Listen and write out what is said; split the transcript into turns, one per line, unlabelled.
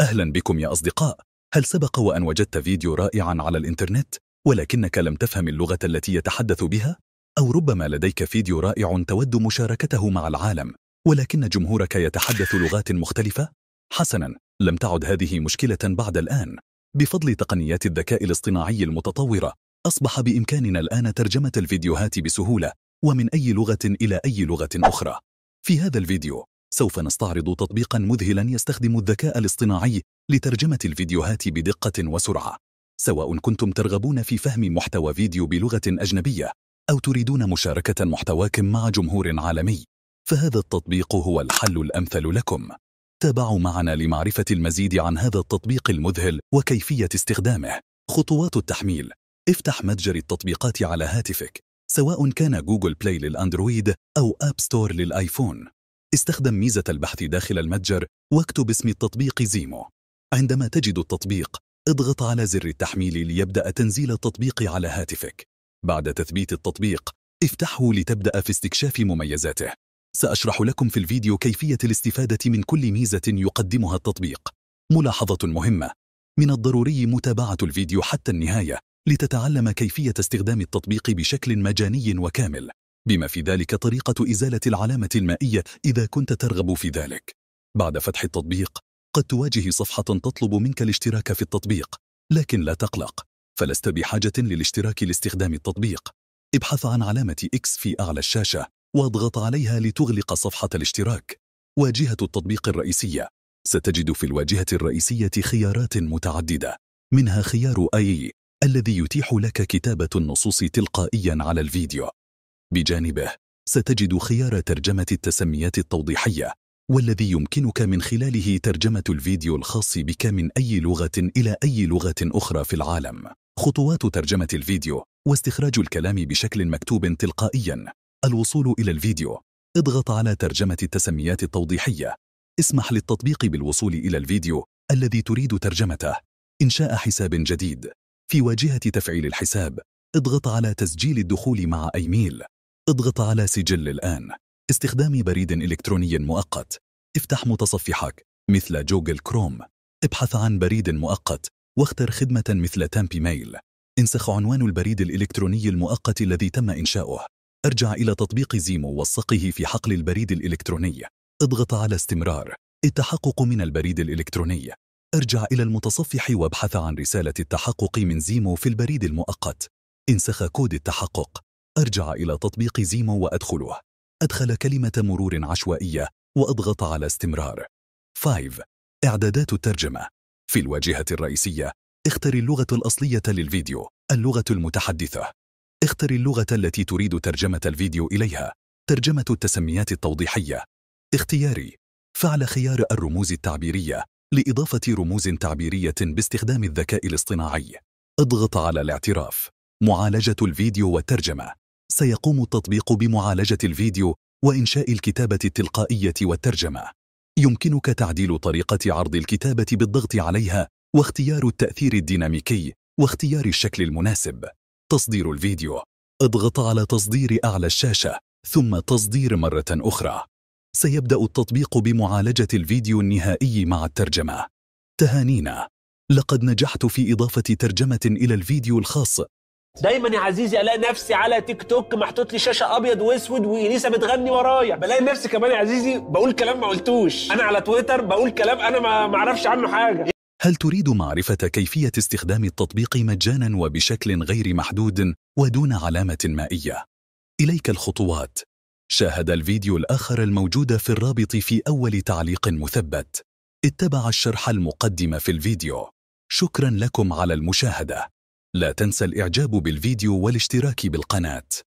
أهلا بكم يا أصدقاء هل سبق وأن وجدت فيديو رائعا على الإنترنت ولكنك لم تفهم اللغة التي يتحدث بها؟ أو ربما لديك فيديو رائع تود مشاركته مع العالم ولكن جمهورك يتحدث لغات مختلفة؟ حسنا لم تعد هذه مشكلة بعد الآن بفضل تقنيات الذكاء الاصطناعي المتطورة أصبح بإمكاننا الآن ترجمة الفيديوهات بسهولة ومن أي لغة إلى أي لغة أخرى في هذا الفيديو سوف نستعرض تطبيقا مذهلا يستخدم الذكاء الاصطناعي لترجمة الفيديوهات بدقة وسرعة سواء كنتم ترغبون في فهم محتوى فيديو بلغة أجنبية أو تريدون مشاركة محتواكم مع جمهور عالمي فهذا التطبيق هو الحل الأمثل لكم تابعوا معنا لمعرفة المزيد عن هذا التطبيق المذهل وكيفية استخدامه خطوات التحميل افتح متجر التطبيقات على هاتفك سواء كان جوجل بلاي للأندرويد أو آب ستور للآيفون استخدم ميزة البحث داخل المتجر واكتب اسم التطبيق زيمو عندما تجد التطبيق اضغط على زر التحميل ليبدأ تنزيل التطبيق على هاتفك بعد تثبيت التطبيق افتحه لتبدأ في استكشاف مميزاته سأشرح لكم في الفيديو كيفية الاستفادة من كل ميزة يقدمها التطبيق ملاحظة مهمة من الضروري متابعة الفيديو حتى النهاية لتتعلم كيفية استخدام التطبيق بشكل مجاني وكامل بما في ذلك طريقة إزالة العلامة المائية إذا كنت ترغب في ذلك بعد فتح التطبيق قد تواجه صفحة تطلب منك الاشتراك في التطبيق لكن لا تقلق فلست بحاجة للاشتراك لاستخدام التطبيق ابحث عن علامة X في أعلى الشاشة واضغط عليها لتغلق صفحة الاشتراك واجهة التطبيق الرئيسية ستجد في الواجهة الرئيسية خيارات متعددة منها خيار أي الذي يتيح لك كتابة النصوص تلقائيا على الفيديو بجانبه ستجد خيار ترجمة التسميات التوضيحية والذي يمكنك من خلاله ترجمة الفيديو الخاص بك من أي لغة إلى أي لغة أخرى في العالم خطوات ترجمة الفيديو واستخراج الكلام بشكل مكتوب تلقائيا الوصول إلى الفيديو اضغط على ترجمة التسميات التوضيحية اسمح للتطبيق بالوصول إلى الفيديو الذي تريد ترجمته إنشاء حساب جديد في واجهة تفعيل الحساب اضغط على تسجيل الدخول مع أيميل اضغط على سجل الآن استخدام بريد إلكتروني مؤقت افتح متصفحك مثل جوجل كروم ابحث عن بريد مؤقت واختر خدمة مثل تامبي ميل انسخ عنوان البريد الإلكتروني المؤقت الذي تم إنشاؤه ارجع إلى تطبيق زيمو والصقه في حقل البريد الإلكتروني اضغط على استمرار التحقق من البريد الإلكتروني ارجع إلى المتصفح وابحث عن رسالة التحقق من زيمو في البريد المؤقت انسخ كود التحقق أرجع إلى تطبيق زيمو وأدخله أدخل كلمة مرور عشوائية وأضغط على استمرار 5. إعدادات الترجمة في الواجهة الرئيسية اختر اللغة الأصلية للفيديو اللغة المتحدثة اختر اللغة التي تريد ترجمة الفيديو إليها ترجمة التسميات التوضيحية اختياري فعل خيار الرموز التعبيرية لإضافة رموز تعبيرية باستخدام الذكاء الاصطناعي اضغط على الاعتراف معالجة الفيديو والترجمة سيقوم التطبيق بمعالجة الفيديو وإنشاء الكتابة التلقائية والترجمة يمكنك تعديل طريقة عرض الكتابة بالضغط عليها واختيار التأثير الديناميكي واختيار الشكل المناسب تصدير الفيديو اضغط على تصدير أعلى الشاشة ثم تصدير مرة أخرى سيبدأ التطبيق بمعالجة الفيديو النهائي مع الترجمة تهانينا لقد نجحت في إضافة ترجمة إلى الفيديو الخاص دايما يا عزيزي الاقي نفسي على تيك توك محطوط لي شاشه ابيض واسود واليسا بتغني ورايا بلاقي نفسي كمان يا عزيزي بقول كلام ما قلتوش انا على تويتر بقول كلام انا ما اعرفش عنه حاجه هل تريد معرفة كيفية استخدام التطبيق مجانا وبشكل غير محدود ودون علامة مائية؟ إليك الخطوات شاهد الفيديو الآخر الموجود في الرابط في أول تعليق مثبت اتبع الشرح المقدم في الفيديو شكرا لكم على المشاهدة لا تنسى الإعجاب بالفيديو والاشتراك بالقناة